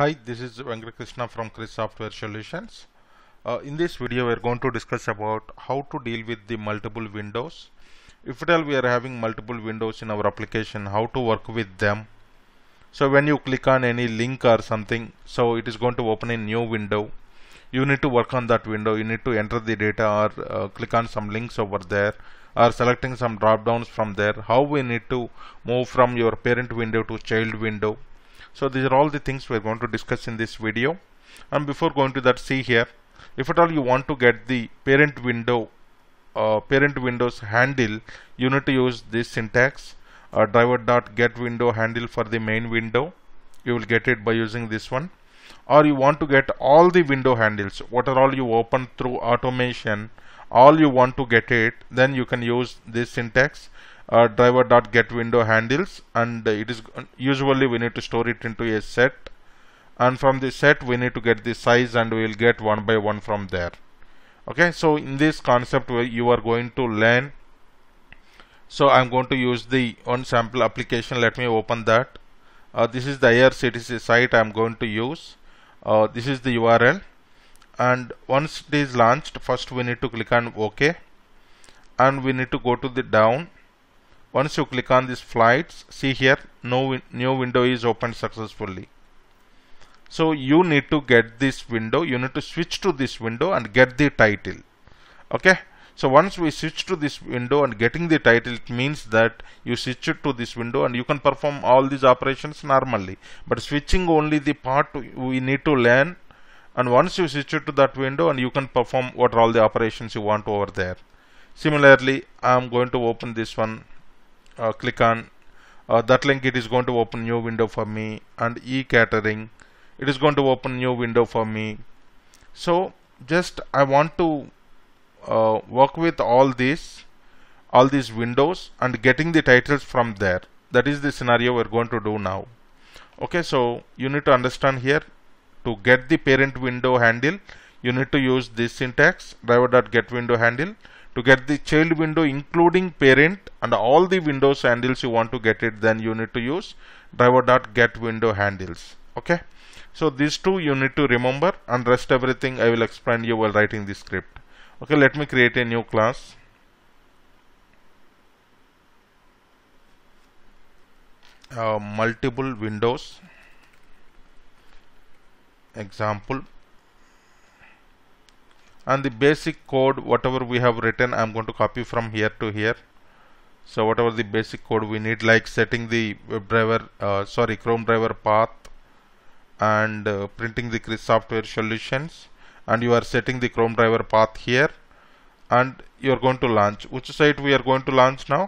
Hi, this is Krishna from Chris Software Solutions. Uh, in this video, we are going to discuss about how to deal with the multiple windows. If at all we are having multiple windows in our application, how to work with them. So when you click on any link or something, so it is going to open a new window. You need to work on that window. You need to enter the data or uh, click on some links over there or selecting some drop downs from there. How we need to move from your parent window to child window so these are all the things we're going to discuss in this video. And before going to that, see here, if at all you want to get the parent window, uh, parent windows handle, you need to use this syntax, uh, driver dot get window handle for the main window. You will get it by using this one. Or you want to get all the window handles, what are all you open through automation, all you want to get it, then you can use this syntax uh, driver dot get window handles and it is usually we need to store it into a set and from the set we need to get the size and we will get one by one from there okay so in this concept you are going to learn so I'm going to use the on sample application let me open that uh, this is the IRCTC site I'm going to use uh, this is the URL and once it is launched first we need to click on OK and we need to go to the down once you click on this flights see here no new window is opened successfully so you need to get this window you need to switch to this window and get the title okay so once we switch to this window and getting the title it means that you switch it to this window and you can perform all these operations normally but switching only the part we need to learn and once you switch it to that window and you can perform what are all the operations you want over there similarly I'm going to open this one uh, click on uh, that link it is going to open new window for me and e-catering it is going to open new window for me so just I want to uh, work with all these all these windows and getting the titles from there that is the scenario we're going to do now okay so you need to understand here to get the parent window handle you need to use this syntax driver.get_window_handle. window handle to get the child window including parent and all the windows handles you want to get it then you need to use get window handles okay so these two you need to remember and rest everything I will explain you while writing the script okay let me create a new class uh, multiple windows example and the basic code whatever we have written I'm going to copy from here to here so whatever the basic code we need like setting the driver uh, sorry Chrome driver path and uh, printing the software solutions and you are setting the Chrome driver path here and you are going to launch which site we are going to launch now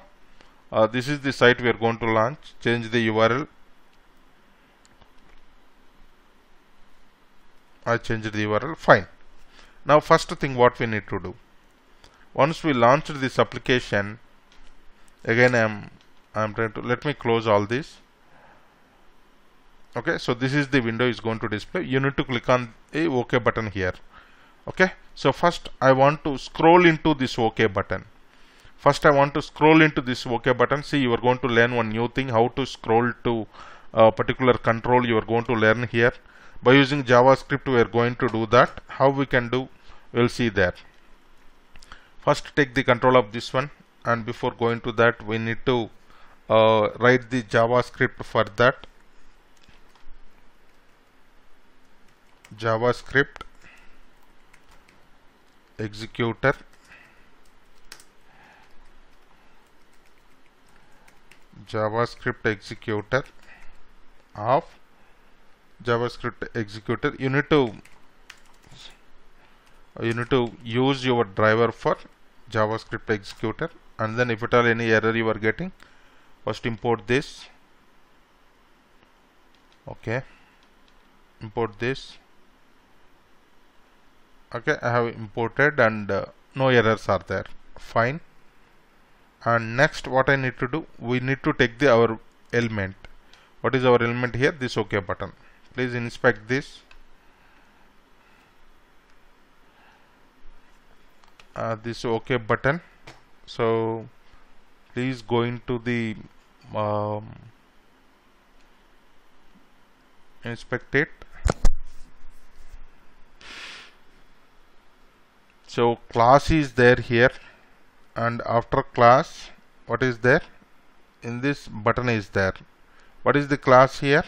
uh, this is the site we are going to launch change the URL I changed the URL fine now first thing what we need to do. Once we launched this application, again I'm I'm trying to let me close all this. Okay, so this is the window is going to display. You need to click on a OK button here. Okay, so first I want to scroll into this OK button. First I want to scroll into this OK button. See, you are going to learn one new thing, how to scroll to a particular control you are going to learn here by using JavaScript we are going to do that how we can do we'll see there first take the control of this one and before going to that we need to uh, write the JavaScript for that JavaScript executor JavaScript executor of javascript executor you need to you need to use your driver for javascript executor and then if at all any error you are getting first import this okay import this okay I have imported and uh, no errors are there fine and next what I need to do we need to take the our element what is our element here this ok button please inspect this uh, this ok button so please go into the um, inspect it so class is there here and after class what is there in this button is there what is the class here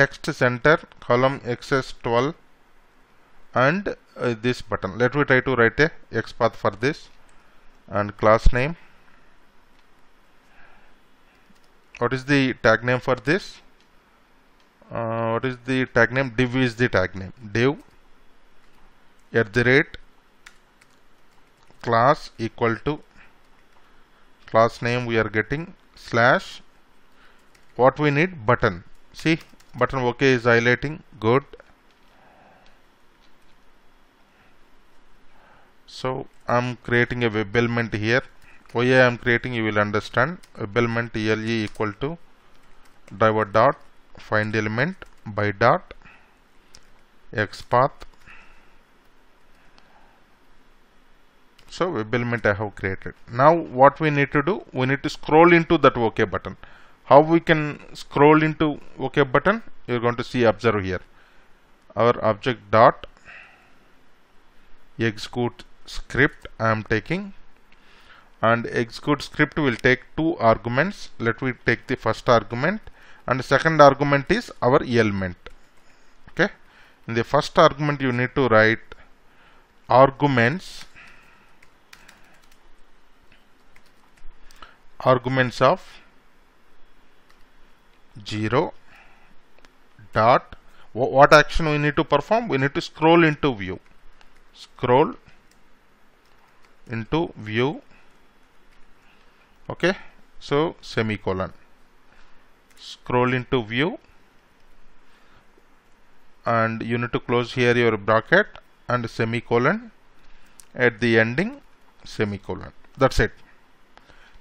text center column xs12 and uh, this button let me try to write a xpath for this and class name what is the tag name for this uh, what is the tag name div is the tag name div at the rate class equal to class name we are getting slash what we need button see button OK is highlighting good so I'm creating a web element here why I am creating you will understand web element ELE equal to driver dot find element by dot xpath so web element I have created now what we need to do we need to scroll into that OK button how we can scroll into OK button you're going to see observe here our object dot execute script I am taking and execute script will take two arguments let me take the first argument and second argument is our element okay in the first argument you need to write arguments arguments of 0 dot what action we need to perform we need to scroll into view scroll into view okay so semicolon scroll into view and you need to close here your bracket and semicolon at the ending semicolon that's it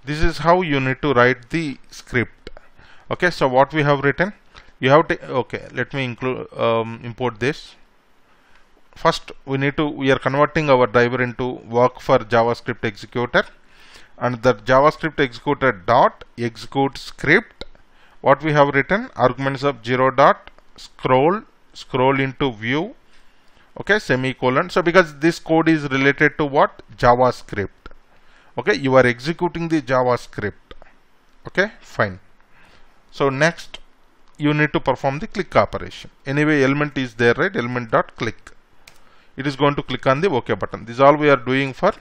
this is how you need to write the script okay so what we have written you have to okay let me include um, import this first we need to we are converting our driver into work for JavaScript executor and the JavaScript executor dot execute script what we have written arguments of 0 dot scroll scroll into view okay semicolon so because this code is related to what JavaScript okay you are executing the JavaScript okay fine so next you need to perform the click operation. Anyway element is there right element dot click. It is going to click on the OK button. This is all we are doing for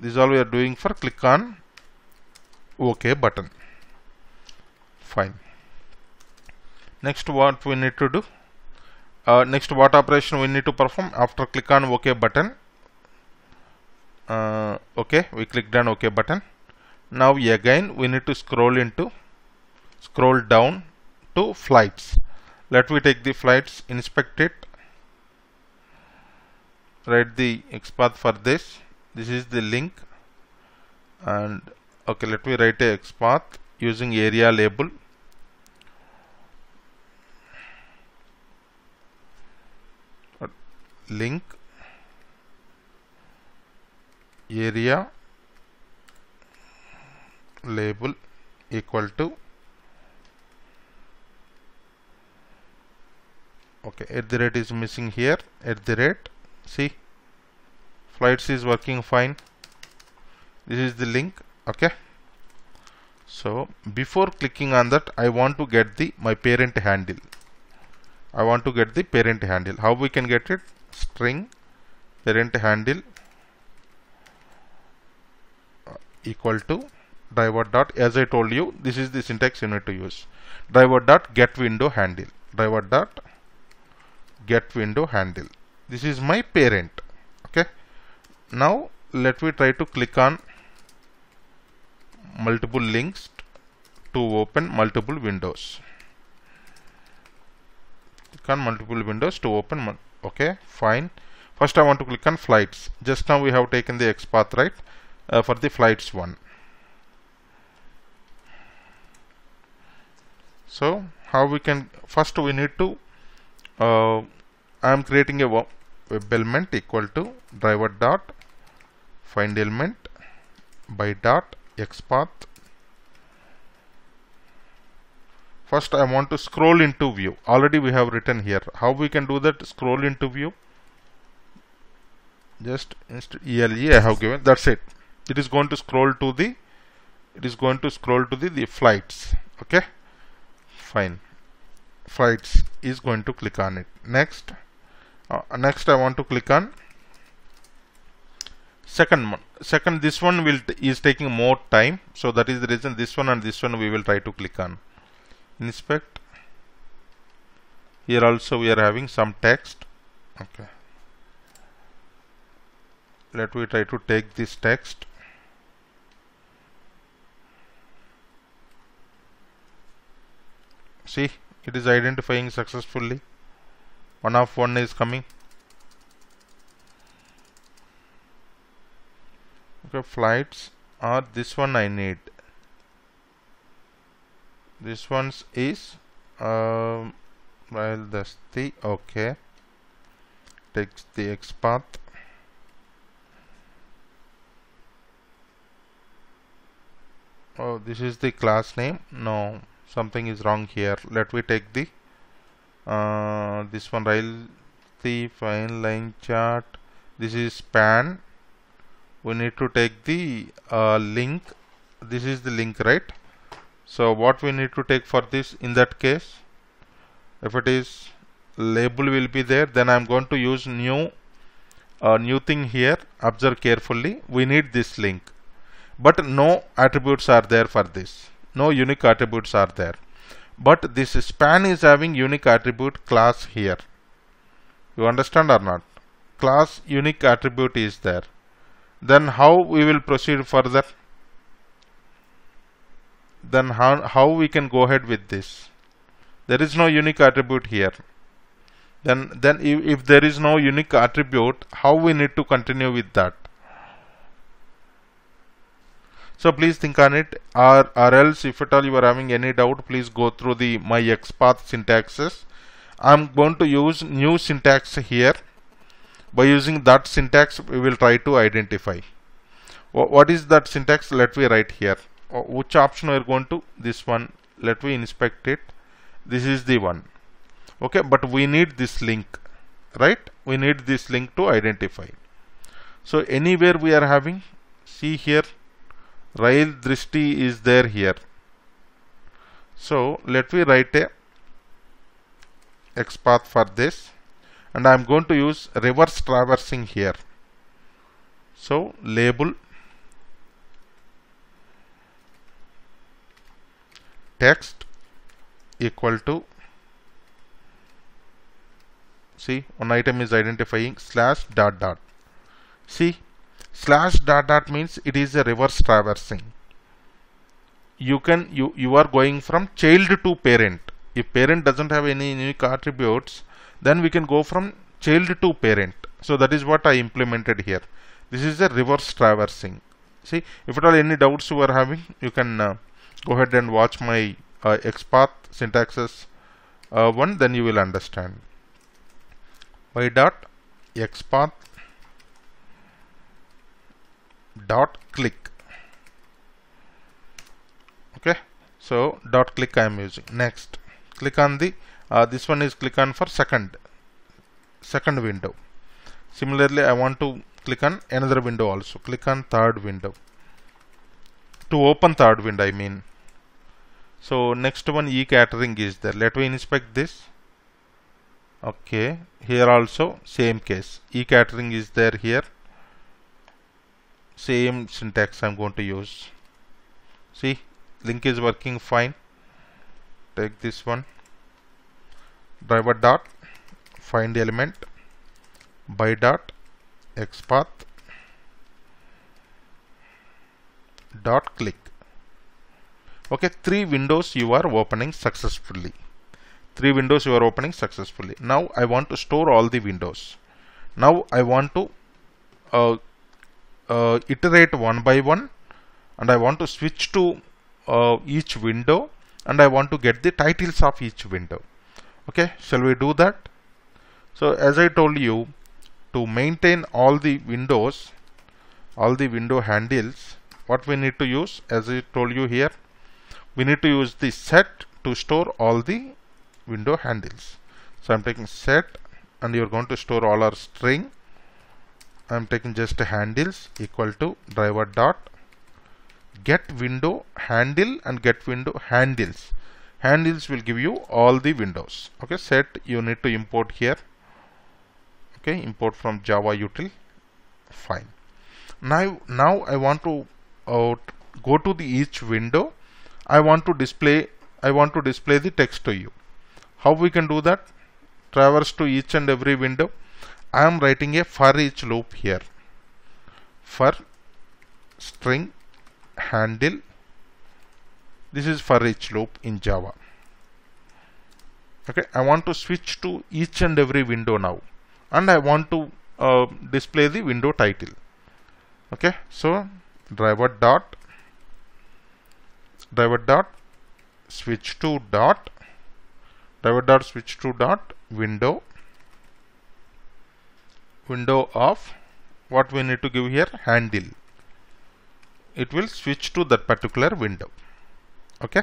this all we are doing for click on OK button. Fine. Next what we need to do uh, next what operation we need to perform after click on OK button uh, okay we click done OK button now again we need to scroll into scroll down to flights let me take the flights inspect it write the XPath for this this is the link and okay let me write a XPath using area label link area label equal to okay at the rate is missing here at the rate see flights is working fine this is the link okay so before clicking on that I want to get the my parent handle I want to get the parent handle how we can get it string parent handle uh, equal to driver dot as I told you this is the syntax you need to use driver dot get window handle driver dot get window handle this is my parent okay now let me try to click on multiple links to open multiple windows click on multiple windows to open okay fine first I want to click on flights just now we have taken the XPath right uh, for the flights one so how we can first we need to uh, I am creating a web element equal to driver dot find element by dot xpath first I want to scroll into view already we have written here how we can do that scroll into view just ELE I have given that's it it is going to scroll to the it is going to scroll to the, the flights okay fine flights is going to click on it next uh, next I want to click on second one second this one will is taking more time so that is the reason this one and this one we will try to click on inspect here also we are having some text okay let me try to take this text see it is identifying successfully 1 of 1 is coming okay flights or this one I need this one's is um, well that's the okay takes the X path oh this is the class name no something is wrong here let me take the uh, this one rail the fine line chart this is pan we need to take the uh, link this is the link right so what we need to take for this in that case if it is label will be there then I'm going to use new uh, new thing here observe carefully we need this link but no attributes are there for this no unique attributes are there but this span is having unique attribute class here you understand or not class unique attribute is there then how we will proceed further then how, how we can go ahead with this there is no unique attribute here then then if, if there is no unique attribute how we need to continue with that so please think on it or, or else if at all you are having any doubt please go through the my XPath syntaxes I'm going to use new syntax here by using that syntax we will try to identify what is that syntax let me write here which option we are going to this one let me inspect it this is the one okay but we need this link right we need this link to identify so anywhere we are having see here Rail Drishti is there here. So let me write a XPath for this and I am going to use reverse traversing here. So label text equal to see one item is identifying slash dot dot see slash dot dot means it is a reverse traversing you can you you are going from child to parent if parent doesn't have any unique attributes then we can go from child to parent so that is what I implemented here this is a reverse traversing see if at all any doubts you are having you can uh, go ahead and watch my uh, XPath syntaxes uh, one then you will understand y dot xpath dot click okay so dot click I am using next click on the uh, this one is click on for second second window similarly I want to click on another window also click on third window to open third window I mean so next one e-catering is there let me inspect this okay here also same case e-catering is there here same syntax I'm going to use see link is working fine take this one driver dot find element by dot xpath dot click okay three windows you are opening successfully three windows you are opening successfully now I want to store all the windows now I want to uh, uh, iterate one by one and I want to switch to uh, each window and I want to get the titles of each window. Okay, shall we do that? So as I told you, to maintain all the windows, all the window handles, what we need to use as I told you here, we need to use the set to store all the window handles. So I'm taking set and you're going to store all our string I'm taking just handles equal to driver dot get window handle and get window handles handles will give you all the windows okay set you need to import here okay import from java util fine now now i want to uh, go to the each window i want to display i want to display the text to you how we can do that traverse to each and every window I am writing a for each loop here for string handle this is for each loop in Java okay I want to switch to each and every window now and I want to uh, display the window title okay so driver dot driver dot switch to dot driver dot switch to dot window window of what we need to give here handle it will switch to that particular window okay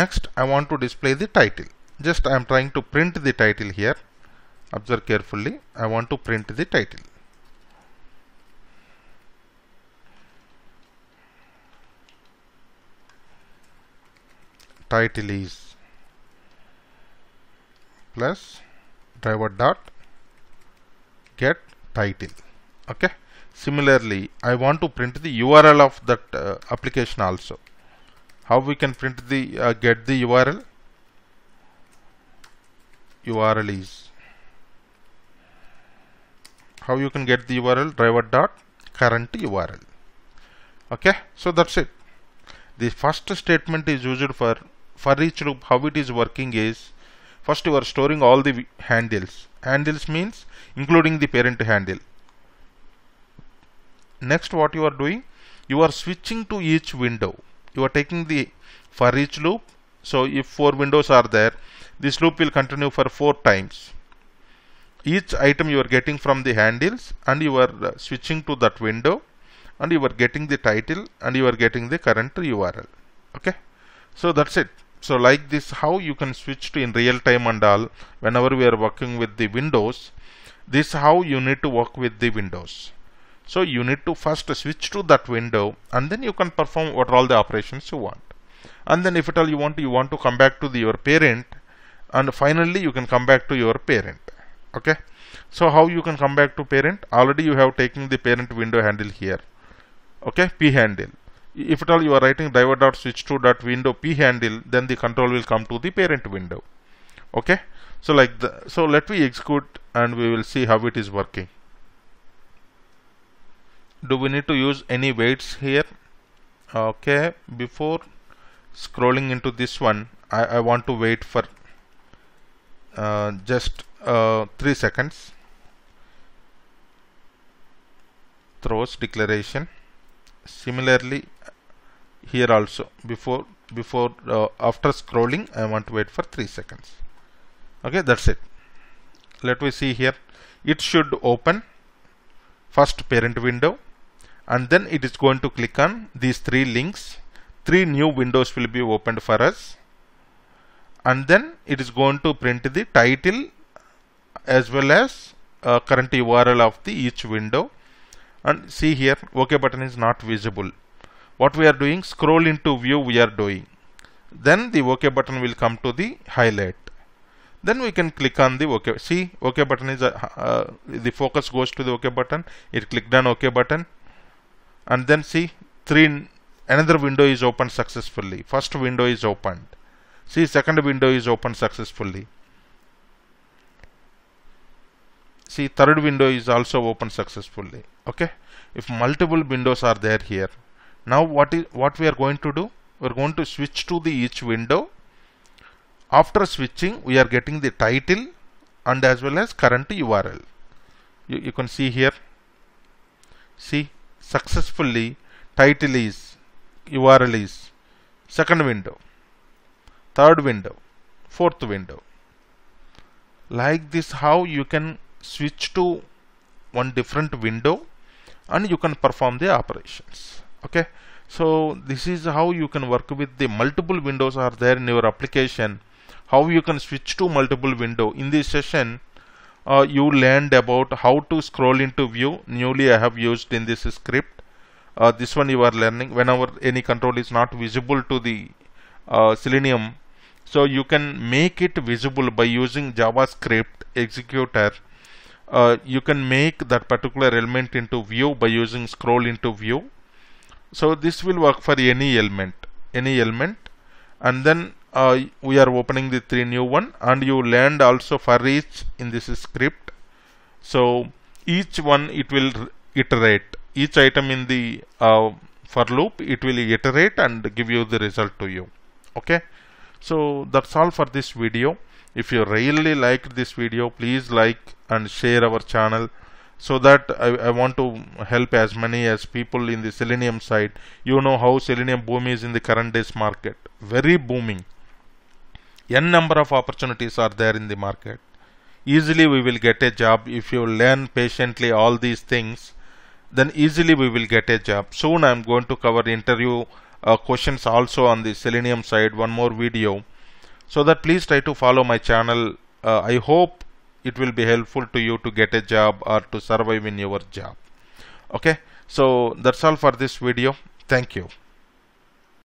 next I want to display the title just I am trying to print the title here observe carefully I want to print the title title is plus driver dot get title okay similarly I want to print the URL of that uh, application also how we can print the uh, get the URL URL is how you can get the URL driver dot current URL okay so that's it the first statement is used for for each loop how it is working is first you are storing all the handles handles means including the parent handle next what you are doing you are switching to each window you are taking the for each loop so if four windows are there this loop will continue for four times each item you are getting from the handles and you are uh, switching to that window and you are getting the title and you are getting the current URL okay so that's it so like this how you can switch to in real time and all whenever we are working with the windows this how you need to work with the windows so you need to first switch to that window and then you can perform what all the operations you want and then if at all you want to, you want to come back to the, your parent and finally you can come back to your parent okay so how you can come back to parent already you have taken the parent window handle here okay p handle if at all you are writing driver dot switch to dot window p handle then the control will come to the parent window okay so like the so let me execute and we will see how it is working do we need to use any weights here okay before scrolling into this one I, I want to wait for uh, just uh, 3 seconds throws declaration similarly here also before before uh, after scrolling I want to wait for 3 seconds okay that's it let me see here it should open first parent window and then it is going to click on these three links three new windows will be opened for us and then it is going to print the title as well as uh, current URL of the each window and see here ok button is not visible what we are doing scroll into view we are doing then the ok button will come to the highlight then we can click on the ok see ok button is a, uh, uh, the focus goes to the ok button it clicked on ok button and then see three another window is opened successfully first window is opened see second window is opened successfully see third window is also open successfully okay if multiple windows are there here now what is what we are going to do we are going to switch to the each window after switching we are getting the title and as well as current URL you, you can see here see successfully title is URL is second window third window fourth window like this how you can switch to one different window and you can perform the operations okay so this is how you can work with the multiple windows are there in your application how you can switch to multiple window in this session uh, you learned about how to scroll into view newly I have used in this script uh, this one you are learning whenever any control is not visible to the uh, selenium so you can make it visible by using JavaScript executor uh, you can make that particular element into view by using scroll into view so this will work for any element any element and then uh, we are opening the three new one and you learned also for each in this script so each one it will iterate each item in the uh, for loop it will iterate and give you the result to you okay so that's all for this video if you really liked this video please like and share our channel so that I, I, want to help as many as people in the selenium side you know how selenium boom is in the current days market very booming n number of opportunities are there in the market easily we will get a job if you learn patiently all these things then easily we will get a job soon i'm going to cover interview uh, questions also on the selenium side one more video so that please try to follow my channel uh, I hope it will be helpful to you to get a job or to survive in your job okay so that's all for this video thank you